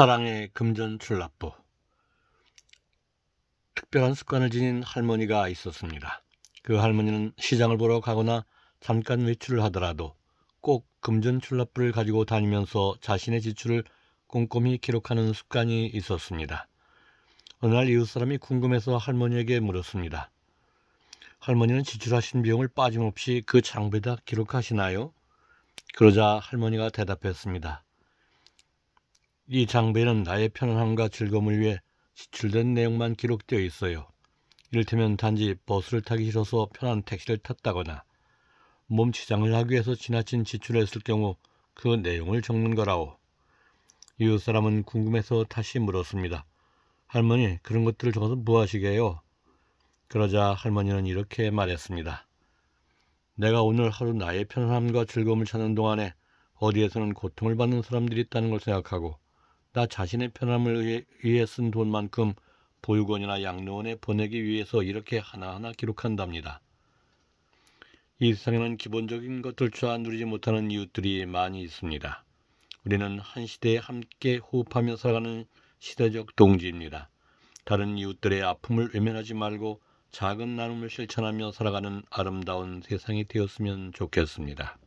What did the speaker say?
사랑의 금전출납부 특별한 습관을 지닌 할머니가 있었습니다. 그 할머니는 시장을 보러 가거나 잠깐 외출을 하더라도 꼭 금전출납부를 가지고 다니면서 자신의 지출을 꼼꼼히 기록하는 습관이 있었습니다. 어느 날 이웃사람이 궁금해서 할머니에게 물었습니다. 할머니는 지출하신 비용을 빠짐없이 그 장부에다 기록하시나요? 그러자 할머니가 대답했습니다. 이장비는 나의 편안함과 즐거움을 위해 지출된 내용만 기록되어 있어요. 이를테면 단지 버스를 타기 싫어서 편한 택시를 탔다거나 몸치장을 하기 위해서 지나친 지출을 했을 경우 그 내용을 적는 거라오. 이웃 사람은 궁금해서 다시 물었습니다. 할머니, 그런 것들을 적어서 뭐 하시게요? 그러자 할머니는 이렇게 말했습니다. 내가 오늘 하루 나의 편안함과 즐거움을 찾는 동안에 어디에서는 고통을 받는 사람들이 있다는 걸 생각하고 나 자신의 편함을 위해 쓴 돈만큼 보육원이나 양로원에 보내기 위해서 이렇게 하나하나 기록한답니다. 이 세상에는 기본적인 것들조차 누리지 못하는 이웃들이 많이 있습니다. 우리는 한 시대에 함께 호흡하며 살아가는 시대적 동지입니다. 다른 이웃들의 아픔을 외면하지 말고 작은 나눔을 실천하며 살아가는 아름다운 세상이 되었으면 좋겠습니다.